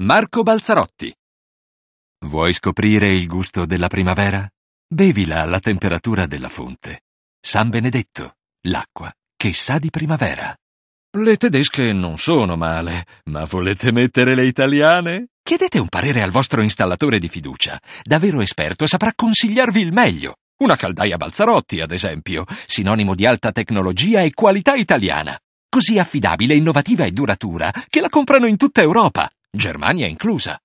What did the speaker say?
Marco Balzarotti. Vuoi scoprire il gusto della primavera? Bevila alla temperatura della fonte. San Benedetto, l'acqua che sa di primavera. Le tedesche non sono male, ma volete mettere le italiane? Chiedete un parere al vostro installatore di fiducia. Davvero esperto saprà consigliarvi il meglio. Una caldaia Balzarotti, ad esempio, sinonimo di alta tecnologia e qualità italiana. Così affidabile, innovativa e duratura che la comprano in tutta Europa. Germania inclusa.